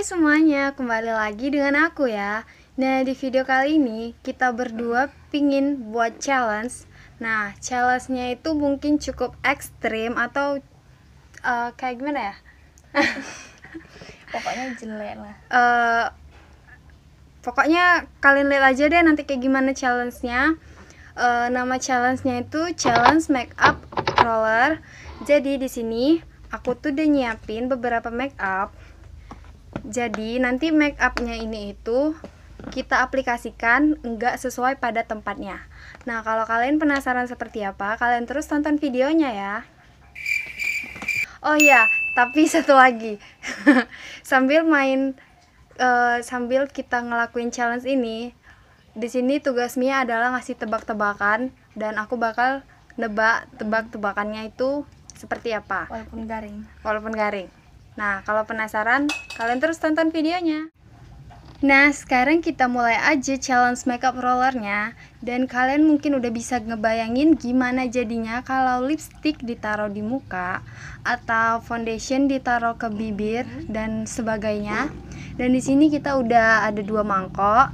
Hai semuanya, kembali lagi dengan aku ya Nah di video kali ini kita berdua pingin buat challenge Nah challenge-nya itu mungkin cukup ekstrim atau uh, kayak gimana ya? pokoknya jelek lah uh, Pokoknya kalian lihat aja deh nanti kayak gimana challenge-nya uh, Nama challenge-nya itu challenge makeup roller Jadi di sini aku tuh udah nyiapin beberapa makeup. Jadi nanti make upnya ini itu kita aplikasikan enggak sesuai pada tempatnya. Nah, kalau kalian penasaran seperti apa, kalian terus tonton videonya ya. Oh iya, tapi satu lagi. sambil main uh, sambil kita ngelakuin challenge ini, di sini tugas Mia adalah ngasih tebak-tebakan dan aku bakal nebak tebak-tebakannya itu seperti apa. Walaupun garing. Walaupun garing. Nah, kalau penasaran, kalian terus tonton videonya. Nah, sekarang kita mulai aja challenge makeup rollernya dan kalian mungkin udah bisa ngebayangin gimana jadinya kalau lipstick ditaruh di muka atau foundation ditaruh ke bibir dan sebagainya. Dan di sini kita udah ada dua mangkok.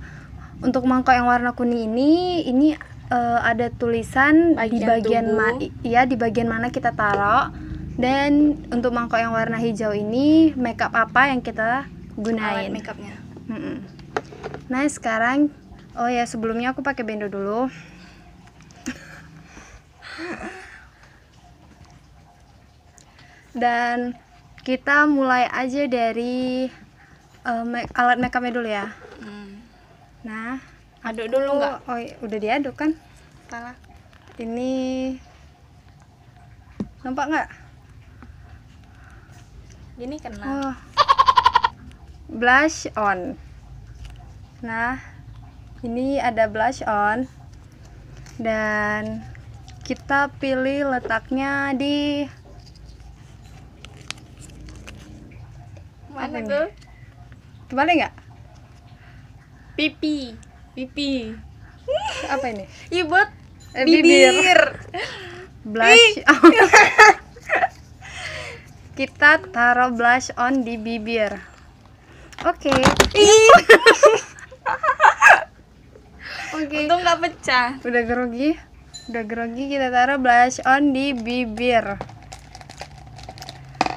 Untuk mangkok yang warna kuning ini, ini uh, ada tulisan bagian di bagian mana ya di bagian mana kita taruh dan untuk mangkok yang warna hijau ini makeup apa yang kita gunain? Alat makeupnya. Mm Nah sekarang, oh ya sebelumnya aku pakai bendo dulu. Dan kita mulai aja dari uh, eh, make, alat makeupnya dulu ya. Hmm. Nah, aduk dulu nggak? Oh, iya, udah diaduk kan? Salah. Ini nampak nggak? Gini kena. Oh. Blush on. Nah, ini ada blush on. Dan kita pilih letaknya di mana tuh? Kembali nggak? Pipi, pipi. Apa ini? Ibut iya, eh, bibir. bibir. Blush. kita taruh blush on di bibir oke okay. oke untung nggak pecah udah grogi udah grogi kita taruh blush on di bibir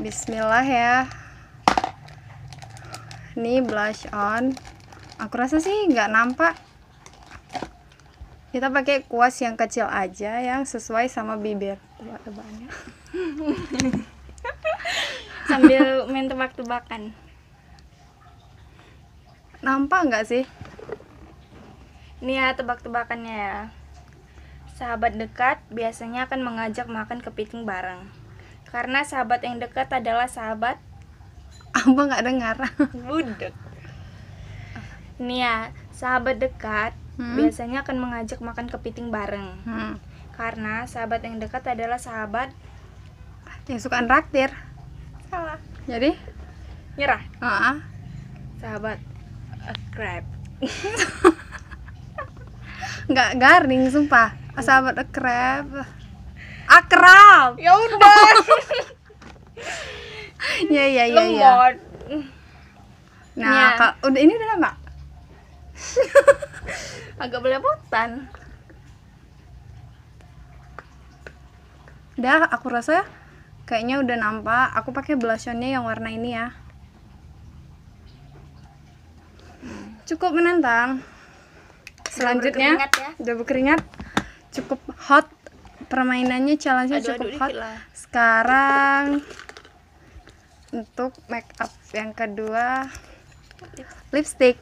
Bismillah ya ini blush on aku rasa sih nggak nampak kita pakai kuas yang kecil aja yang sesuai sama bibir tebak-tebakannya sambil main tebak-tebakan nampak nggak sih ini ya tebak-tebakannya ya sahabat dekat biasanya akan mengajak makan kepiting bareng karena sahabat yang dekat adalah sahabat apa nggak dengar budek nih ya sahabat dekat hmm? biasanya akan mengajak makan kepiting bareng hmm. karena sahabat yang dekat adalah sahabat yang suka raktir salah jadi nyerah uh -uh. sahabat a crab nggak garing sumpah a sahabat a crab akrab ya udah ya ya ya Lemot. ya nah ya. Kak, udah ini udah lama agak belepotan dah aku rasa kayaknya udah nampak aku pakai blushonnya yang warna ini ya cukup menantang selanjutnya udah berkeringat, ya? udah berkeringat cukup hot permainannya challenge-nya cukup aduh, hot sekarang untuk make up yang kedua lipstick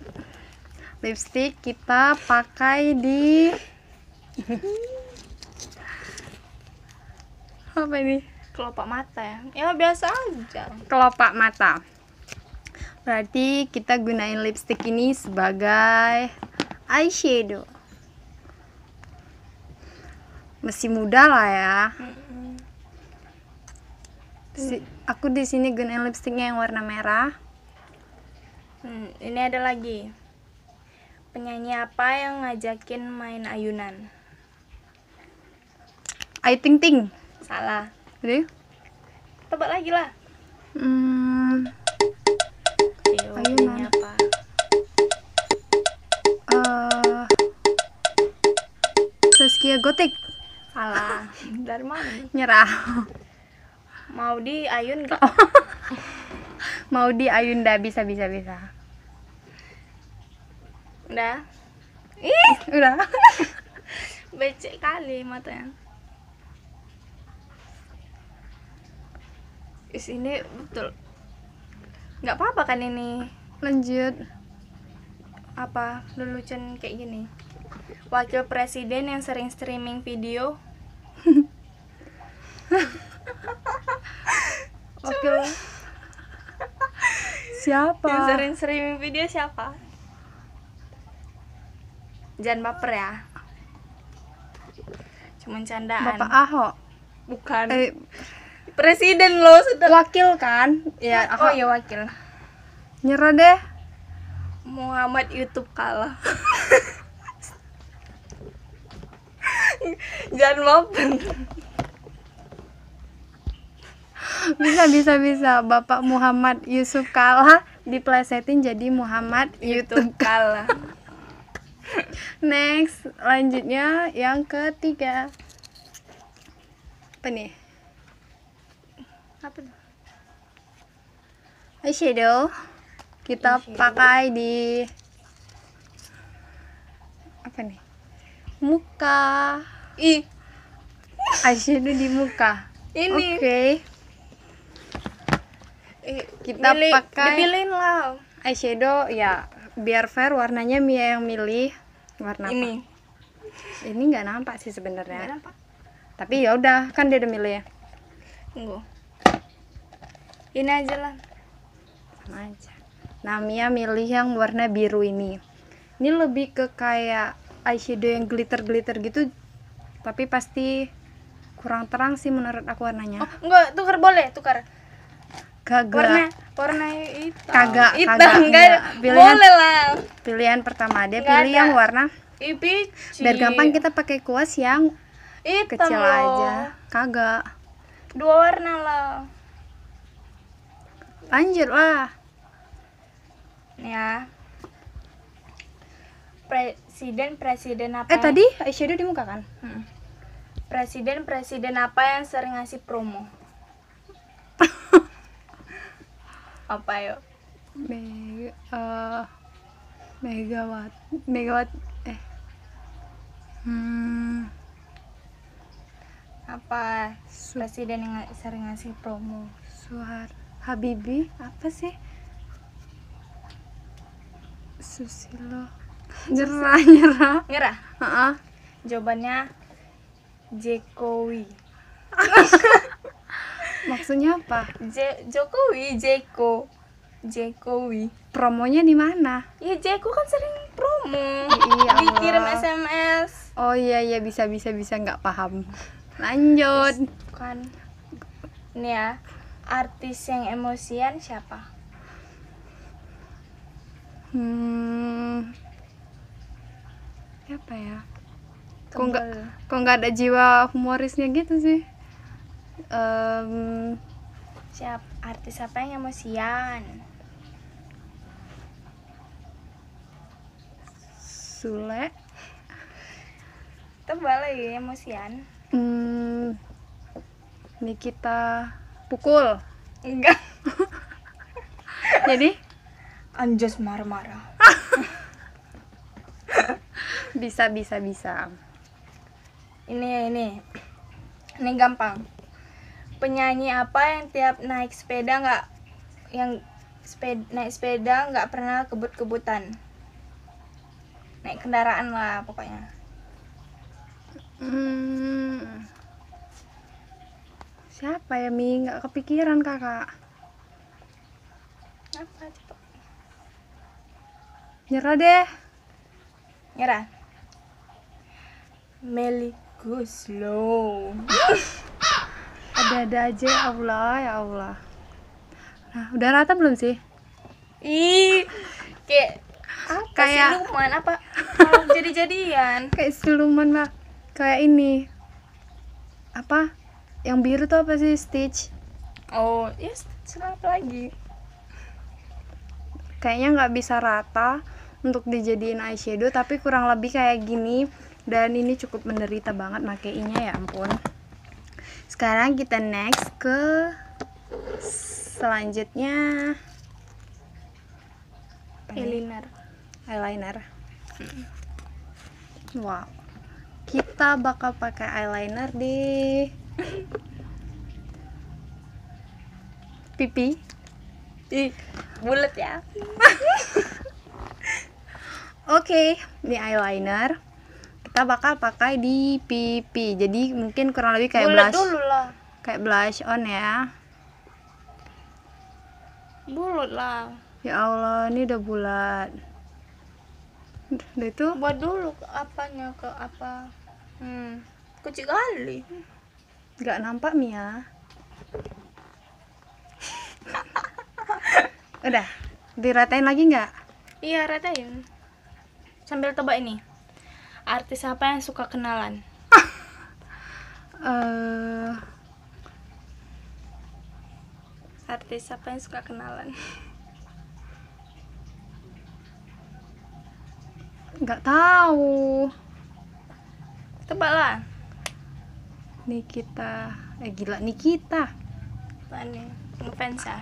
lipstick kita pakai di apa ini kelopak mata ya ya biasa aja kelopak mata berarti kita gunain lipstick ini sebagai eyeshadow masih muda lah ya si, aku di sini gunain lipstiknya yang warna merah hmm, ini ada lagi penyanyi apa yang ngajakin main ayunan Ayu Ting Ting salah jadi? Tebak lagi lah. Hmm. ayo apa? Uh, Saskia Gotik. Salah. Dari mana? Nyerah. Mau di Ayun gak? Oh. Mau di Ayun dah bisa bisa bisa. Udah. Ih, udah. Becek kali matanya. Is ini betul. Nggak apa-apa kan ini? Lanjut. Apa lelucon kayak gini? Wakil presiden yang sering streaming video. oke siapa? Yang sering streaming video siapa? Jangan baper ya. Cuman candaan. Bapak Ahok. Bukan. Eh, Presiden lo sedang. Wakil kan? Ya, aku oh, ya wakil. Nyerah deh. Muhammad YouTube kalah. Jangan maafin. Bisa bisa bisa Bapak Muhammad Yusuf kalah diplesetin jadi Muhammad YouTube, YouTube kalah. Next, lanjutnya yang ketiga. Apa nih? apa tuh eyeshadow kita eyeshadow. pakai di apa nih muka ih eyeshadow di muka ini oke okay. kita Mili pakai dipilihin lah eyeshadow ya biar fair warnanya Mia yang milih warna ini apa? ini nggak nampak sih sebenarnya tapi ya udah kan dia udah milih ya Enggak ini aja lah sama aja nah Mia milih yang warna biru ini ini lebih ke kayak eyeshadow yang glitter-glitter gitu tapi pasti kurang terang sih menurut aku warnanya oh, enggak tukar boleh tukar kagak warna warna hitam kagak hitam kagak, enggak pilihan, boleh lah pilihan pertama dia enggak pilih ada. yang warna Ipi. biar gampang kita pakai kuas yang hitam kecil loh. aja kagak dua warna lah lanjut lah ya presiden presiden apa eh tadi eyeshadow di muka kan hmm. presiden presiden apa yang sering ngasih promo apa yo Mega, uh, eh, megawatt megawatt eh hmm apa presiden yang sering ngasih promo suara Habibi apa sih Susilo nyerah nyerah nyerah uh -uh. jawabannya Jokowi maksudnya apa J Jokowi Jeko Jokowi promonya di mana ya Jeko kan sering promo iya dikirim SMS oh iya iya bisa bisa bisa nggak paham lanjut kan ini ya artis yang emosian siapa? Hmm. Apa ya? Kok nggak kok nggak ada jiwa humorisnya gitu sih? Um, Siap artis apa yang emosian? Sule. Tebal lagi emosian. Hmm, Nikita pukul enggak jadi I'm just marah-marah bisa bisa bisa ini ini ini gampang penyanyi apa yang tiap naik sepeda nggak yang sepeda, naik sepeda nggak pernah kebut-kebutan naik kendaraan lah pokoknya hmm apa ya Mi nggak kepikiran kakak apa cepet nyerah deh nyerah Meli Guslow ada-ada aja ya Allah ya Allah nah udah rata belum sih ih kayak apa kayak siluman apa jadi jadian kayak siluman lah. kayak ini apa yang biru tuh apa sih Stitch oh ya Stitch apa lagi kayaknya nggak bisa rata untuk dijadiin eyeshadow tapi kurang lebih kayak gini dan ini cukup menderita banget makainya ya ampun sekarang kita next ke selanjutnya eyeliner eyeliner hmm. wow kita bakal pakai eyeliner di pipi ih bulat ya oke okay, ini eyeliner kita bakal pakai di pipi jadi mungkin kurang lebih kayak bulet blush dulu lah kayak blush on ya bulat lah ya Allah ini udah bulat udah itu buat dulu ke apanya ke apa hmm kecil kali Gak nampak Mia udah diratain lagi nggak iya ratain sambil tebak ini artis apa yang suka kenalan uh, artis apa yang suka kenalan nggak tahu tebak lah Nikita eh gila Nikita mana nih ngefans ya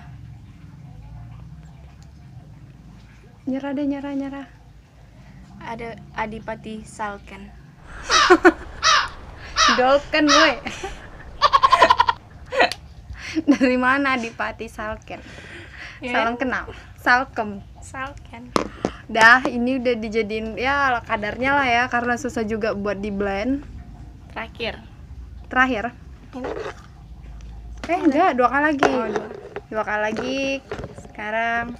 nyerah deh nyerah nyerah ada Adipati Salken Dolken woi dari mana Adipati Salken yeah. salam kenal Salkem Salken dah ini udah dijadiin ya kadarnya lah ya karena susah juga buat di blend terakhir terakhir eh enggak dua kali lagi oh, dua. kali lagi sekarang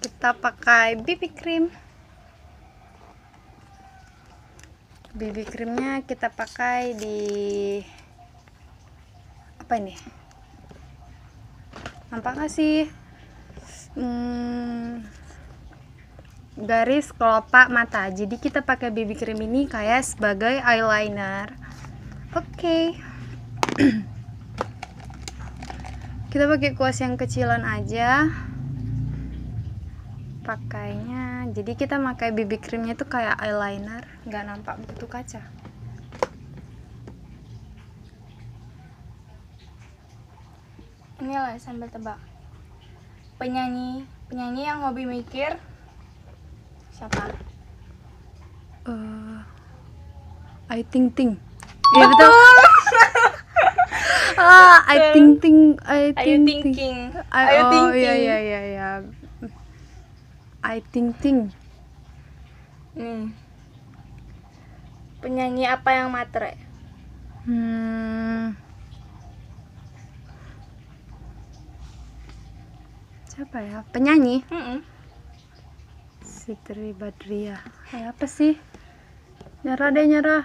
kita pakai BB cream BB creamnya kita pakai di apa ini nampak gak sih hmm, garis kelopak mata jadi kita pakai BB cream ini kayak sebagai eyeliner oke okay. kita pakai kuas yang kecilan aja pakainya jadi kita pakai BB creamnya itu kayak eyeliner nggak nampak butuh kaca Ini lah sambil tebak penyanyi penyanyi yang hobi mikir siapa uh, I think think iya betul ah I think think I think are you thinking I, are you oh thinking? ya ya ya ya I think think hmm. penyanyi apa yang matre hmm. siapa ya penyanyi mm -mm. Fitri Badriah Hey, apa sih nyerah deh nyerah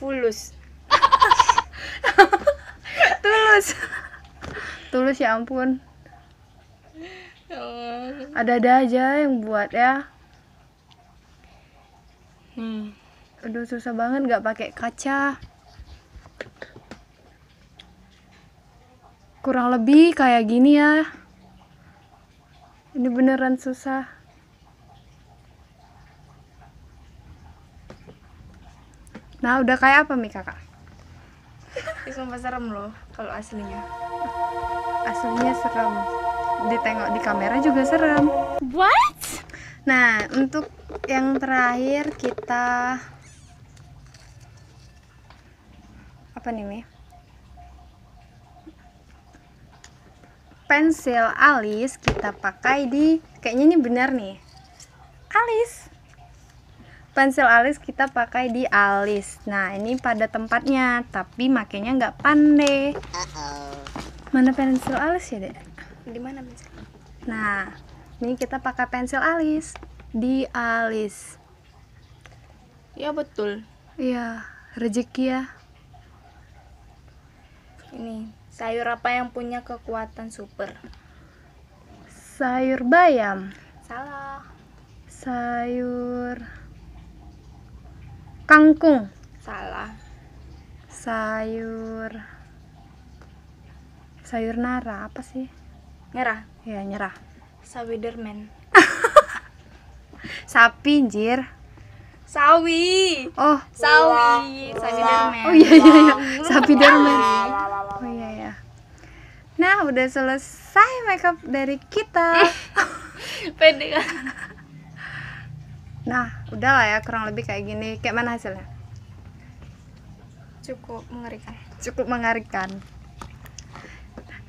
fulus tulus tulus ya ampun ada-ada aja yang buat ya hmm. aduh susah banget nggak pakai kaca kurang lebih kayak gini ya ini beneran susah Nah, udah kayak apa Mi Kakak? Ini sumpah serem loh kalau aslinya. Aslinya serem. Ditengok di kamera juga serem. What? Nah, untuk yang terakhir kita apa nih Mi? Pensil alis kita pakai di kayaknya ini benar nih. Alis pensil alis kita pakai di alis nah ini pada tempatnya tapi makanya nggak pandai uh -oh. mana pensil alis ya dek di mana pensil nah ini kita pakai pensil alis di alis ya betul iya rezeki ya ini sayur apa yang punya kekuatan super sayur bayam salah sayur kangkung salah sayur sayur nara apa sih nyerah ya nyerah sawi dermen sapi jir sawi oh sawi sawi dermen oh iya iya iya sapi dermen oh iya iya nah udah selesai makeup dari kita pede kan? nah udah lah ya kurang lebih kayak gini kayak mana hasilnya cukup mengerikan cukup mengerikan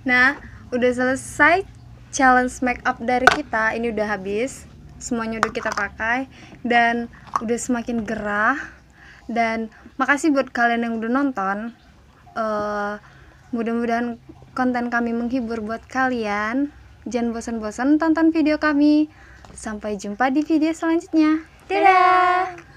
nah udah selesai challenge make up dari kita ini udah habis semuanya udah kita pakai dan udah semakin gerah dan makasih buat kalian yang udah nonton uh, mudah-mudahan konten kami menghibur buat kalian jangan bosan-bosan tonton video kami sampai jumpa di video selanjutnya Ta-da!